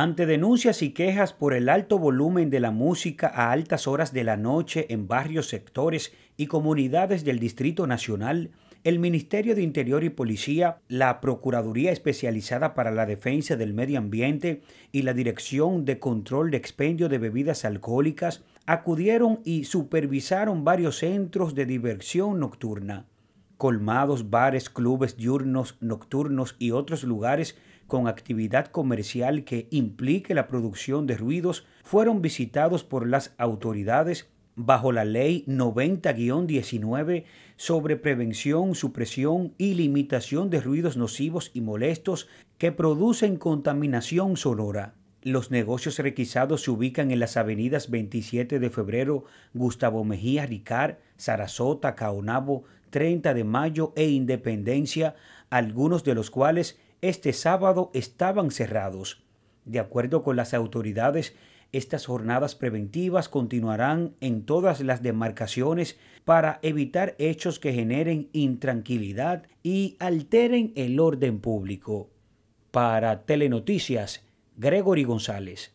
Ante denuncias y quejas por el alto volumen de la música a altas horas de la noche en barrios, sectores y comunidades del Distrito Nacional, el Ministerio de Interior y Policía, la Procuraduría Especializada para la Defensa del Medio Ambiente y la Dirección de Control de Expendio de Bebidas Alcohólicas acudieron y supervisaron varios centros de diversión nocturna colmados, bares, clubes diurnos, nocturnos y otros lugares con actividad comercial que implique la producción de ruidos fueron visitados por las autoridades bajo la Ley 90-19 sobre prevención, supresión y limitación de ruidos nocivos y molestos que producen contaminación sonora. Los negocios requisados se ubican en las avenidas 27 de febrero, Gustavo Mejía Ricard, Sarasota, Caonabo, 30 de mayo e Independencia, algunos de los cuales este sábado estaban cerrados. De acuerdo con las autoridades, estas jornadas preventivas continuarán en todas las demarcaciones para evitar hechos que generen intranquilidad y alteren el orden público. Para Telenoticias, Gregory González,